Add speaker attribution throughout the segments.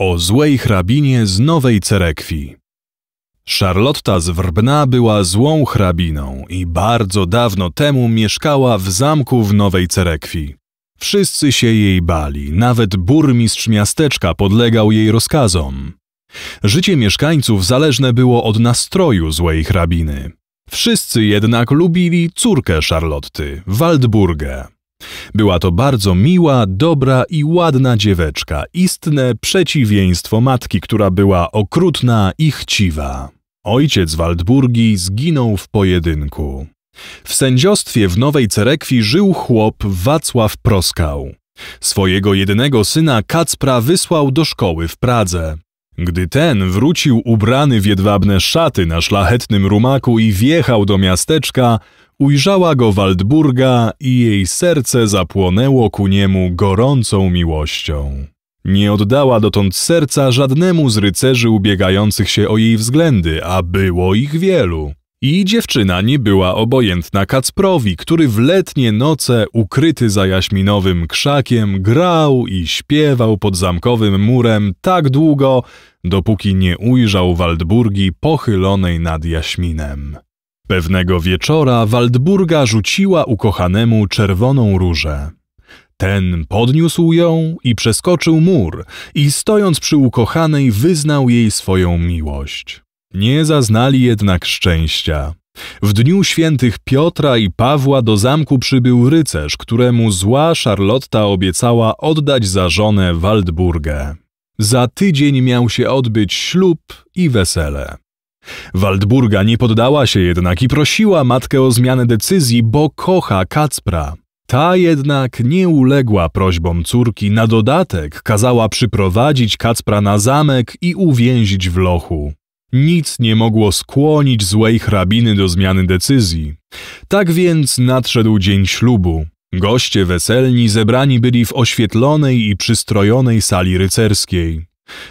Speaker 1: O złej hrabinie z Nowej Cerekwi Szarlotta z Wrbna była złą hrabiną i bardzo dawno temu mieszkała w zamku w Nowej Cerekwi. Wszyscy się jej bali, nawet burmistrz miasteczka podlegał jej rozkazom. Życie mieszkańców zależne było od nastroju złej hrabiny. Wszyscy jednak lubili córkę Szarlotty, Waldburgę. Była to bardzo miła, dobra i ładna dzieweczka, istne przeciwieństwo matki, która była okrutna i chciwa. Ojciec Waldburgi zginął w pojedynku. W sędziostwie w Nowej Cerekwi żył chłop Wacław Proskał. Swojego jedynego syna Kacpra wysłał do szkoły w Pradze. Gdy ten wrócił ubrany w jedwabne szaty na szlachetnym rumaku i wjechał do miasteczka, Ujrzała go Waldburga i jej serce zapłonęło ku niemu gorącą miłością. Nie oddała dotąd serca żadnemu z rycerzy ubiegających się o jej względy, a było ich wielu. I dziewczyna nie była obojętna Kacprowi, który w letnie noce, ukryty za jaśminowym krzakiem, grał i śpiewał pod zamkowym murem tak długo, dopóki nie ujrzał Waldburgi pochylonej nad jaśminem. Pewnego wieczora Waldburga rzuciła ukochanemu czerwoną różę. Ten podniósł ją i przeskoczył mur i stojąc przy ukochanej wyznał jej swoją miłość. Nie zaznali jednak szczęścia. W dniu świętych Piotra i Pawła do zamku przybył rycerz, któremu zła Szarlotta obiecała oddać za żonę Waldburgę. Za tydzień miał się odbyć ślub i wesele. Waldburga nie poddała się jednak i prosiła matkę o zmianę decyzji, bo kocha Kacpra. Ta jednak nie uległa prośbom córki, na dodatek kazała przyprowadzić Kacpra na zamek i uwięzić w lochu. Nic nie mogło skłonić złej hrabiny do zmiany decyzji. Tak więc nadszedł dzień ślubu. Goście weselni zebrani byli w oświetlonej i przystrojonej sali rycerskiej.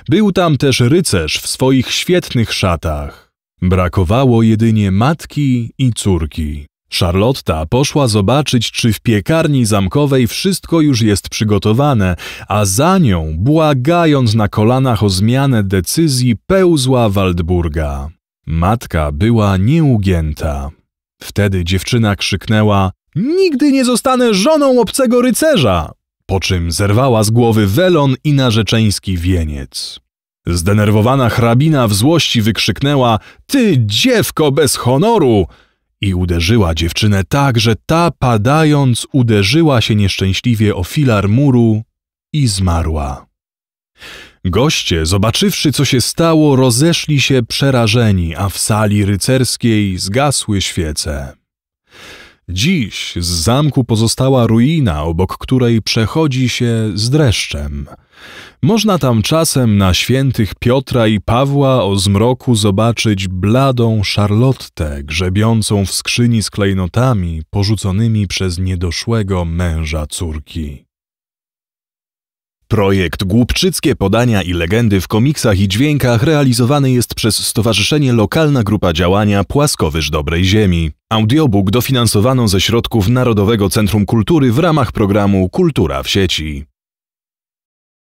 Speaker 1: Był tam też rycerz w swoich świetnych szatach. Brakowało jedynie matki i córki. Charlotta poszła zobaczyć, czy w piekarni zamkowej wszystko już jest przygotowane, a za nią, błagając na kolanach o zmianę decyzji, pełzła Waldburga. Matka była nieugięta. Wtedy dziewczyna krzyknęła: Nigdy nie zostanę żoną obcego rycerza! po czym zerwała z głowy welon i narzeczeński wieniec. Zdenerwowana hrabina w złości wykrzyknęła – ty dziewko bez honoru! I uderzyła dziewczynę tak, że ta padając uderzyła się nieszczęśliwie o filar muru i zmarła. Goście, zobaczywszy co się stało, rozeszli się przerażeni, a w sali rycerskiej zgasły świece. Dziś z zamku pozostała ruina, obok której przechodzi się z dreszczem. Można tam czasem na świętych Piotra i Pawła o zmroku zobaczyć bladą Szarlottę grzebiącą w skrzyni z klejnotami porzuconymi przez niedoszłego męża córki. Projekt Głupczyckie podania i legendy w komiksach i dźwiękach realizowany jest przez Stowarzyszenie Lokalna Grupa Działania Płaskowyż Dobrej Ziemi. Audiobook dofinansowano ze środków Narodowego Centrum Kultury w ramach programu Kultura w sieci.